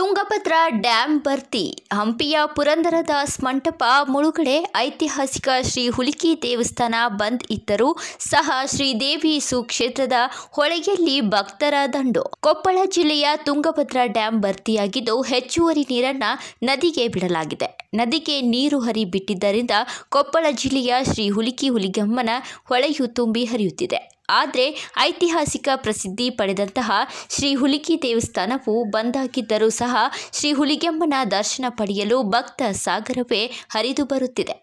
Tungabhadra dam ಭರ್ತಿ ಹಂಪಿಯ ಪುರಂದರದಾಸ್ ಮಂಟಪ ಮುಳುಗಡೆ ಐತಿಹಾಸಿಕ ಶ್ರೀ ಹುಲಿಕಿ ದೇವಸ್ಥಾನ ಬಂದ್ ಇದ್ದರೂ ಸಹ ಶ್ರೀದೇವಿ ಸುಕ್ಷೇತ್ರದ ಹೊಳೆಯಲ್ಲಿ ಭಕ್ತರ ದಂಡು ಕೊಪ್ಪಳ ಜಿಲ್ಲೆಯ ತುಂಗಭದ್ರಾ ಡ್ಯಾಂ ಭರ್ತಿಯಾಗಿದ್ದು ಹೆಚ್ಚುವರಿ ನೀರನ್ನು ನದಿಗೆ ಬಿಡಲಾಗಿದೆ ನದಿಗೆ ನೀರು ಹರಿ ಬಿಟ್ಟಿದ್ದರಿಂದ ಕೊಪ್ಪಳ ಜಿಲ್ಲೆಯ ಶ್ರೀ ಹುಲಿಕಿ ಹುಲಿಗಮ್ಮನ ಹೊಳೆಯು ತುಂಬಿ ಹರಿಯುತ್ತಿದೆ ಆದರೆ ಐತಿಹಾಸಿಕ ಪ್ರಸಿದ್ಧಿ ಪಡೆದಂತಹ ಶ್ರೀ ಹುಲಿಕಿ ದೇವಸ್ಥಾನವು ಬಂದಾಗಿದ್ದರೂ ಸಹ ಶ್ರೀ ಹುಲಿಗೆಮ್ಮನ ದರ್ಶನ ಪಡೆಯಲು ಭಕ್ತ ಸಾಗರವೇ ಹರಿದು ಬರುತ್ತಿದೆ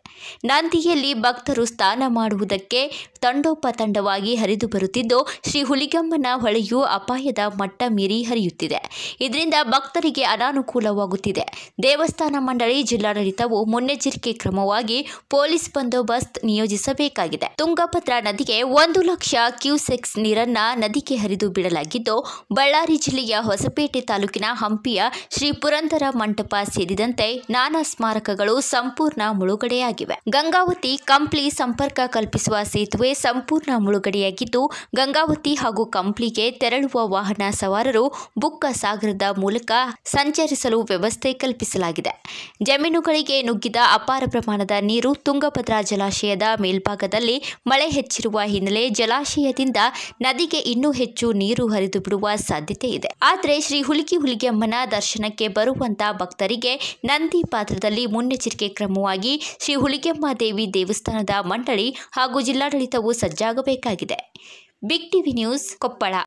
ನಂದಿಯಲ್ಲಿ ಭಕ್ತರು ಸ್ನಾನ ಮಾಡುವುದಕ್ಕೆ ತಂಡೋಪತಂಡವಾಗಿ ಹರಿದು ಬರುತ್ತಿದ್ದು ಶ್ರೀ ಹುಲಿಗೆಮ್ಮನ ಹೊಳೆಯು ಅಪಾಯದ ಮಟ್ಟ ಮೀರಿ ಹರಿಯುತ್ತಿದೆ ಇದರಿಂದ ಭಕ್ತರಿಗೆ ಅನಾನುಕೂಲವಾಗುತ್ತಿದೆ ದೇವಸ್ಥಾನ ಮಂಡಳಿ ಜಿಲ್ಲಾಡಳಿತವು ಮುನ್ನೆಚ್ಚರಿಕೆ ಕ್ರಮವಾಗಿ ಪೊಲೀಸ್ ಬಂದೋಬಸ್ತ್ ನಿಯೋಜಿಸಬೇಕಾಗಿದೆ ತುಂಗಭದ್ರಾ ನದಿಗೆ ಒಂದು ಲಕ್ಷ ಕ್ಯೂಸೆಕ್ಸ್ ನೀರನ್ನು ನದಿಗೆ ಹರಿದು ಬಿಡಲಾಗಿದ್ದು ಬಳ್ಳಾರಿ ಜಿಲ್ಲೆಯ ಹೊಸಪೇಟೆ ತಾಲೂಕಿನ ಹಂಪಿಯ ಶ್ರೀ ಪುರಂದರ ಮಂಟಪ ಸೇರಿದಂತೆ ನಾನಾ ಸ್ಮಾರಕಗಳು ಸಂಪೂರ್ಣ ಮುಳುಗಡೆಯಾಗಿವೆ ಗಂಗಾವತಿ ಕಂಪ್ಲಿ ಸಂಪರ್ಕ ಕಲ್ಪಿಸುವ ಸೇತುವೆ ಸಂಪೂರ್ಣ ಮುಳುಗಡೆಯಾಗಿದ್ದು ಗಂಗಾವತಿ ಹಾಗೂ ಕಂಪ್ಲಿಗೆ ತೆರಳುವ ವಾಹನ ಸವಾರರು ಬುಕ್ಕ ಸಾಗರದ ಮೂಲಕ ಸಂಚರಿಸಲು ವ್ಯವಸ್ಥೆ ಕಲ್ಪಿಸಲಾಗಿದೆ ಜಮೀನುಗಳಿಗೆ ನುಗ್ಗಿದ ಅಪಾರ ಪ್ರಮಾಣದ ನೀರು ತುಂಗಭದ್ರಾ ಜಲಾಶಯದ ಮೇಲ್ಭಾಗದಲ್ಲಿ ಮಳೆ ಹೆಚ್ಚಿರುವ ಹಿನ್ನೆಲೆ ಜಲಾಶಯ ನದಿಗೆ ಇನ್ನೂ ಹೆಚ್ಚು ನೀರು ಹರಿದು ಬಿಡುವ ಸಾಧ್ಯತೆ ಇದೆ ಆದರೆ ಶ್ರೀ ಹುಲಿಕಿ ಹುಲಿಗೆಮ್ಮನ ದರ್ಶನಕ್ಕೆ ಬರುವಂತಹ ಭಕ್ತರಿಗೆ ನಂದಿ ಪಾತ್ರದಲ್ಲಿ ಮುನ್ನೆಚ್ಚರಿಕೆ ಕ್ರಮವಾಗಿ ಶ್ರೀ ಹುಲಿಗೆಮ್ಮ ದೇವಿ ದೇವಸ್ಥಾನದ ಮಂಡಳಿ ಹಾಗೂ ಜಿಲ್ಲಾಡಳಿತವು ಸಜ್ಜಾಗಬೇಕಾಗಿದೆ ಬಿಗ್ ಟಿವಿ ನ್ಯೂಸ್ ಕೊಪ್ಪಳ